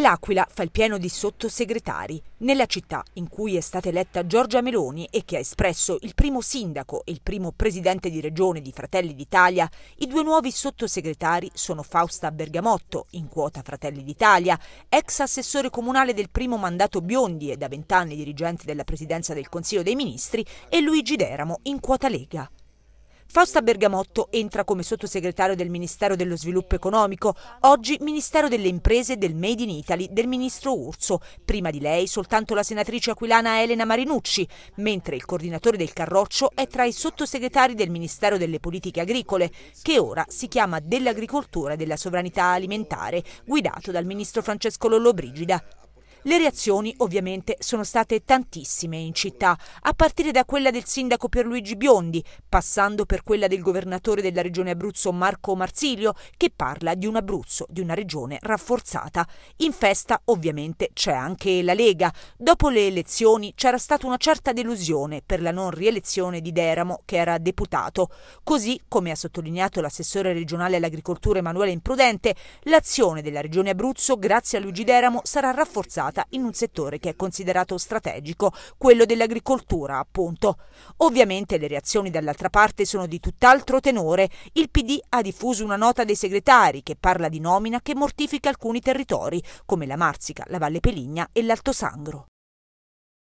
L'Aquila fa il pieno di sottosegretari. Nella città in cui è stata eletta Giorgia Meloni e che ha espresso il primo sindaco e il primo presidente di regione di Fratelli d'Italia, i due nuovi sottosegretari sono Fausta Bergamotto, in quota Fratelli d'Italia, ex assessore comunale del primo mandato Biondi e da vent'anni dirigente della presidenza del Consiglio dei Ministri, e Luigi Deramo, in quota Lega. Fausta Bergamotto entra come sottosegretario del Ministero dello Sviluppo Economico, oggi Ministero delle Imprese del Made in Italy del ministro Urso, prima di lei soltanto la senatrice aquilana Elena Marinucci, mentre il coordinatore del Carroccio è tra i sottosegretari del Ministero delle Politiche Agricole, che ora si chiama dell'Agricoltura e della Sovranità Alimentare, guidato dal ministro Francesco Lollobrigida. Le reazioni ovviamente sono state tantissime in città, a partire da quella del sindaco Pierluigi Biondi, passando per quella del governatore della regione Abruzzo Marco Marsilio, che parla di un Abruzzo, di una regione rafforzata. In festa ovviamente c'è anche la Lega. Dopo le elezioni c'era stata una certa delusione per la non rielezione di Deramo, che era deputato. Così, come ha sottolineato l'assessore regionale all'agricoltura Emanuele Imprudente, l'azione della regione Abruzzo, grazie a Luigi Deramo, sarà rafforzata sfruttata in un settore che è considerato strategico, quello dell'agricoltura, appunto. Ovviamente le reazioni dall'altra parte sono di tutt'altro tenore. Il PD ha diffuso una nota dei segretari che parla di nomina che mortifica alcuni territori, come la Marsica, la Valle Peligna e l'Alto Sangro.